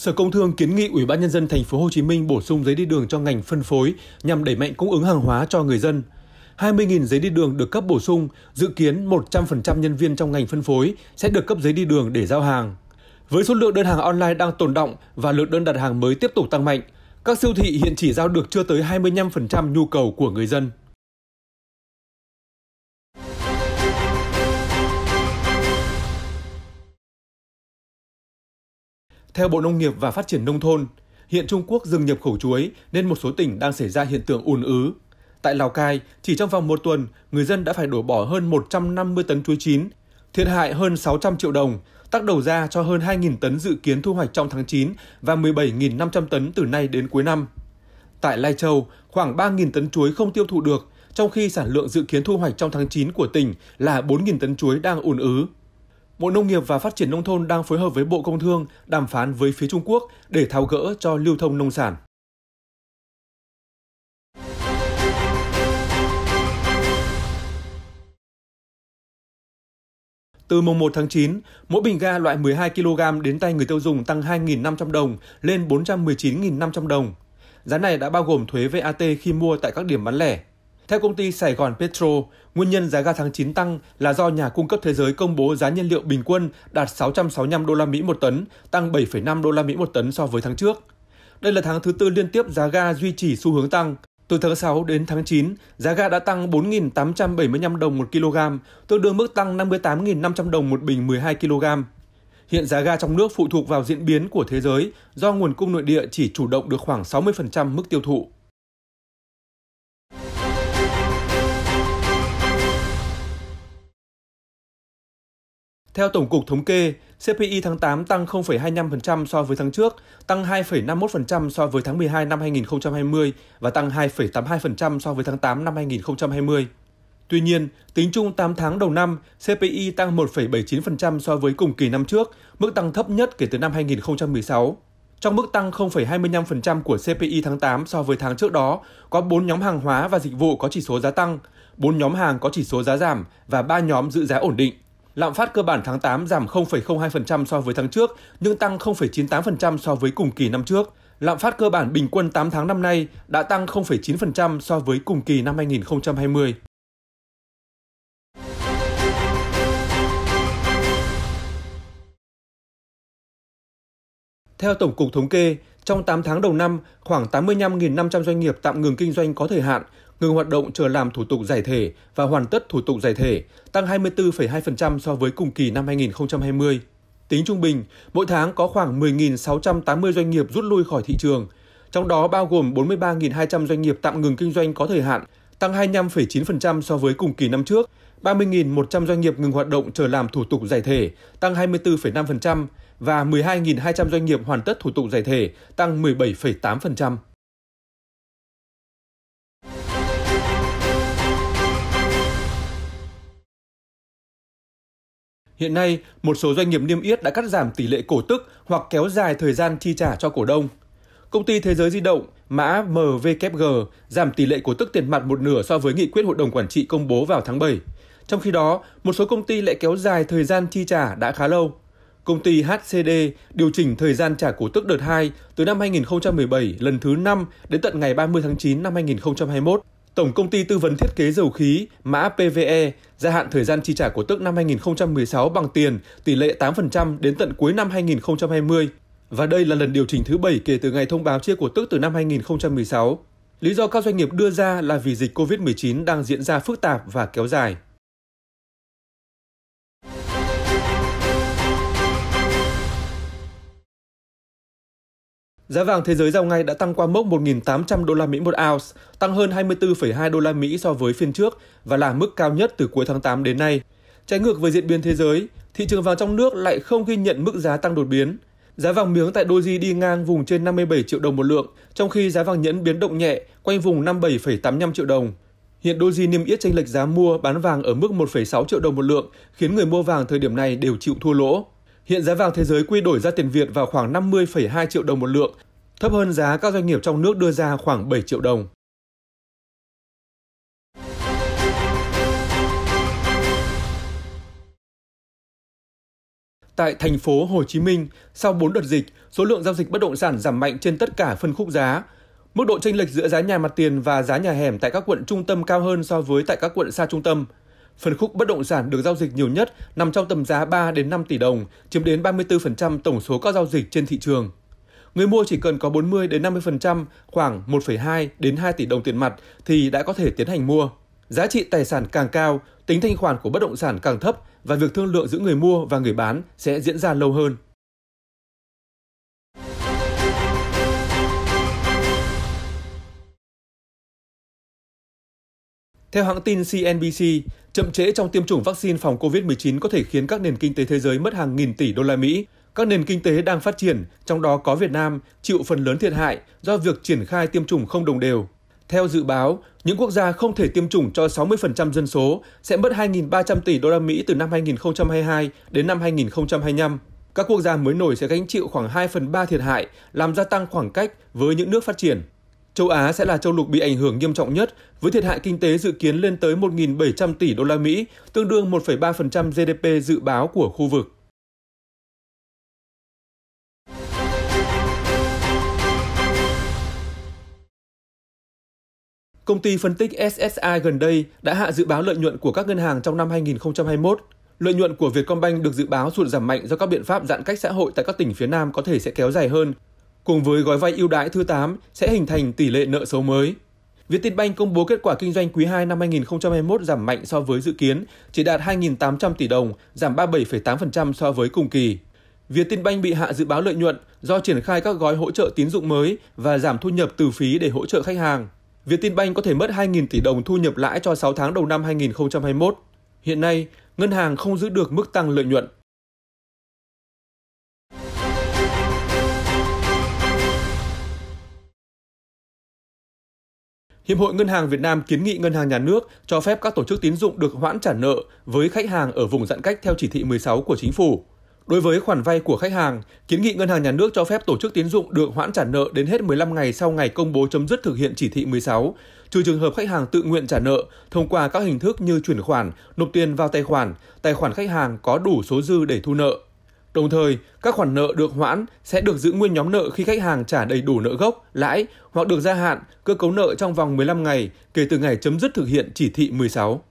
Sở Công Thương kiến nghị Ủy ban nhân dân thành phố Hồ Chí Minh bổ sung giấy đi đường cho ngành phân phối nhằm đẩy mạnh cung ứng hàng hóa cho người dân. 20.000 giấy đi đường được cấp bổ sung, dự kiến 100% nhân viên trong ngành phân phối sẽ được cấp giấy đi đường để giao hàng. Với số lượng đơn hàng online đang tồn động và lượng đơn đặt hàng mới tiếp tục tăng mạnh, các siêu thị hiện chỉ giao được chưa tới 25% nhu cầu của người dân. Theo Bộ Nông nghiệp và Phát triển Nông thôn, hiện Trung Quốc dừng nhập khẩu chuối nên một số tỉnh đang xảy ra hiện tượng ùn ứ. Tại Lào Cai, chỉ trong vòng một tuần, người dân đã phải đổ bỏ hơn 150 tấn chuối chín, thiệt hại hơn 600 triệu đồng, tác đầu ra cho hơn 2.000 tấn dự kiến thu hoạch trong tháng 9 và 17.500 tấn từ nay đến cuối năm. Tại Lai Châu, khoảng 3.000 tấn chuối không tiêu thụ được, trong khi sản lượng dự kiến thu hoạch trong tháng 9 của tỉnh là 4.000 tấn chuối đang ùn ứ. Bộ Nông nghiệp và Phát triển Nông thôn đang phối hợp với Bộ Công Thương đàm phán với phía Trung Quốc để tháo gỡ cho lưu thông nông sản. Từ mùng 1 tháng 9, mỗi bình ga loại 12 kg đến tay người tiêu dùng tăng 2.500 đồng lên 419.500 đồng. Giá này đã bao gồm thuế VAT khi mua tại các điểm bán lẻ. Theo công ty Sài Gòn Petro, nguyên nhân giá ga tháng 9 tăng là do nhà cung cấp thế giới công bố giá nhiên liệu bình quân đạt 665 đô la Mỹ một tấn, tăng 7,5 đô la Mỹ một tấn so với tháng trước. Đây là tháng thứ tư liên tiếp giá ga duy trì xu hướng tăng. Từ tháng 6 đến tháng 9, giá ga đã tăng 4.875 đồng một kg, tương đương mức tăng 58.500 đồng một bình 12 kg. Hiện giá ga trong nước phụ thuộc vào diễn biến của thế giới do nguồn cung nội địa chỉ chủ động được khoảng 60% mức tiêu thụ. Theo Tổng cục Thống kê, CPI tháng 8 tăng 0,25% so với tháng trước, tăng 2,51% so với tháng 12 năm 2020 và tăng 2,82% so với tháng 8 năm 2020. Tuy nhiên, tính chung 8 tháng đầu năm, CPI tăng 1,79% so với cùng kỳ năm trước, mức tăng thấp nhất kể từ năm 2016. Trong mức tăng 0,25% của CPI tháng 8 so với tháng trước đó, có 4 nhóm hàng hóa và dịch vụ có chỉ số giá tăng, 4 nhóm hàng có chỉ số giá giảm và 3 nhóm giữ giá ổn định. Lạm phát cơ bản tháng 8 giảm 0,02% so với tháng trước, nhưng tăng 0,98% so với cùng kỳ năm trước. Lạm phát cơ bản bình quân 8 tháng năm nay đã tăng 0,9% so với cùng kỳ năm 2020. Theo Tổng cục Thống kê, trong 8 tháng đầu năm, khoảng 85.500 doanh nghiệp tạm ngừng kinh doanh có thời hạn, ngừng hoạt động chờ làm thủ tục giải thể và hoàn tất thủ tục giải thể, tăng 24,2% so với cùng kỳ năm 2020. Tính trung bình, mỗi tháng có khoảng 10.680 doanh nghiệp rút lui khỏi thị trường, trong đó bao gồm 43.200 doanh nghiệp tạm ngừng kinh doanh có thời hạn, tăng 25,9% so với cùng kỳ năm trước, 30.100 doanh nghiệp ngừng hoạt động chờ làm thủ tục giải thể, tăng 24,5% và 12.200 doanh nghiệp hoàn tất thủ tục giải thể, tăng 17,8%. Hiện nay, một số doanh nghiệp niêm yết đã cắt giảm tỷ lệ cổ tức hoặc kéo dài thời gian chi trả cho cổ đông. Công ty Thế giới Di động, mã MVKG, giảm tỷ lệ cổ tức tiền mặt một nửa so với nghị quyết hội đồng quản trị công bố vào tháng 7. Trong khi đó, một số công ty lại kéo dài thời gian chi trả đã khá lâu. Công ty HCD điều chỉnh thời gian trả cổ tức đợt 2 từ năm 2017 lần thứ 5 đến tận ngày 30 tháng 9 năm 2021. Tổng công ty tư vấn thiết kế dầu khí, mã PVE, gia hạn thời gian chi trả cổ tức năm 2016 bằng tiền, tỷ lệ 8% đến tận cuối năm 2020. Và đây là lần điều chỉnh thứ 7 kể từ ngày thông báo chia cổ tức từ năm 2016. Lý do các doanh nghiệp đưa ra là vì dịch COVID-19 đang diễn ra phức tạp và kéo dài. Giá vàng thế giới giao ngay đã tăng qua mốc 1.800 đô la Mỹ một ounce, tăng hơn 24,2 đô la Mỹ so với phiên trước và là mức cao nhất từ cuối tháng 8 đến nay. Trái ngược với diễn biến thế giới, thị trường vàng trong nước lại không ghi nhận mức giá tăng đột biến. Giá vàng miếng tại Doji đi ngang vùng trên 57 triệu đồng một lượng, trong khi giá vàng nhẫn biến động nhẹ quanh vùng 57,85 triệu đồng. Hiện Doji niêm yết tranh lệch giá mua bán vàng ở mức 1,6 triệu đồng một lượng, khiến người mua vàng thời điểm này đều chịu thua lỗ. Hiện giá vàng thế giới quy đổi ra tiền Việt vào khoảng 50,2 triệu đồng một lượng, thấp hơn giá các doanh nghiệp trong nước đưa ra khoảng 7 triệu đồng. Tại thành phố Hồ Chí Minh, sau 4 đợt dịch, số lượng giao dịch bất động sản giảm mạnh trên tất cả phân khúc giá. Mức độ chênh lệch giữa giá nhà mặt tiền và giá nhà hẻm tại các quận trung tâm cao hơn so với tại các quận xa trung tâm – Phần khúc bất động sản được giao dịch nhiều nhất nằm trong tầm giá 3 đến 5 tỷ đồng, chiếm đến 34% tổng số các giao dịch trên thị trường. Người mua chỉ cần có 40 đến 50% khoảng 1,2 đến 2 tỷ đồng tiền mặt thì đã có thể tiến hành mua. Giá trị tài sản càng cao, tính thanh khoản của bất động sản càng thấp và việc thương lượng giữa người mua và người bán sẽ diễn ra lâu hơn. Theo hãng tin CNBC, chậm trễ trong tiêm chủng vaccine phòng COVID-19 có thể khiến các nền kinh tế thế giới mất hàng nghìn tỷ đô la Mỹ. Các nền kinh tế đang phát triển, trong đó có Việt Nam, chịu phần lớn thiệt hại do việc triển khai tiêm chủng không đồng đều. Theo dự báo, những quốc gia không thể tiêm chủng cho 60% dân số sẽ mất 2.300 tỷ đô la Mỹ từ năm 2022 đến năm 2025. Các quốc gia mới nổi sẽ gánh chịu khoảng 2 phần 3 thiệt hại, làm gia tăng khoảng cách với những nước phát triển. Châu Á sẽ là châu lục bị ảnh hưởng nghiêm trọng nhất, với thiệt hại kinh tế dự kiến lên tới 1.700 tỷ đô la Mỹ, tương đương 1,3% GDP dự báo của khu vực. Công ty phân tích SSI gần đây đã hạ dự báo lợi nhuận của các ngân hàng trong năm 2021. Lợi nhuận của Vietcombank được dự báo sụt giảm mạnh do các biện pháp giãn cách xã hội tại các tỉnh phía Nam có thể sẽ kéo dài hơn, Cùng với gói vay ưu đãi thứ 8 sẽ hình thành tỷ lệ nợ xấu mới. Vietinbank công bố kết quả kinh doanh quý 2 năm 2021 giảm mạnh so với dự kiến, chỉ đạt 2.800 tỷ đồng, giảm 37,8% so với cùng kỳ. Vietinbank bị hạ dự báo lợi nhuận do triển khai các gói hỗ trợ tín dụng mới và giảm thu nhập từ phí để hỗ trợ khách hàng. Vietinbank có thể mất 2.000 tỷ đồng thu nhập lãi cho 6 tháng đầu năm 2021. Hiện nay, ngân hàng không giữ được mức tăng lợi nhuận. Hiệp hội Ngân hàng Việt Nam kiến nghị Ngân hàng Nhà nước cho phép các tổ chức tín dụng được hoãn trả nợ với khách hàng ở vùng giãn cách theo chỉ thị 16 của chính phủ. Đối với khoản vay của khách hàng, kiến nghị Ngân hàng Nhà nước cho phép tổ chức tín dụng được hoãn trả nợ đến hết 15 ngày sau ngày công bố chấm dứt thực hiện chỉ thị 16, trừ trường hợp khách hàng tự nguyện trả nợ thông qua các hình thức như chuyển khoản, nộp tiền vào tài khoản, tài khoản khách hàng có đủ số dư để thu nợ. Đồng thời, các khoản nợ được hoãn sẽ được giữ nguyên nhóm nợ khi khách hàng trả đầy đủ nợ gốc, lãi hoặc được gia hạn cơ cấu nợ trong vòng 15 ngày kể từ ngày chấm dứt thực hiện chỉ thị 16.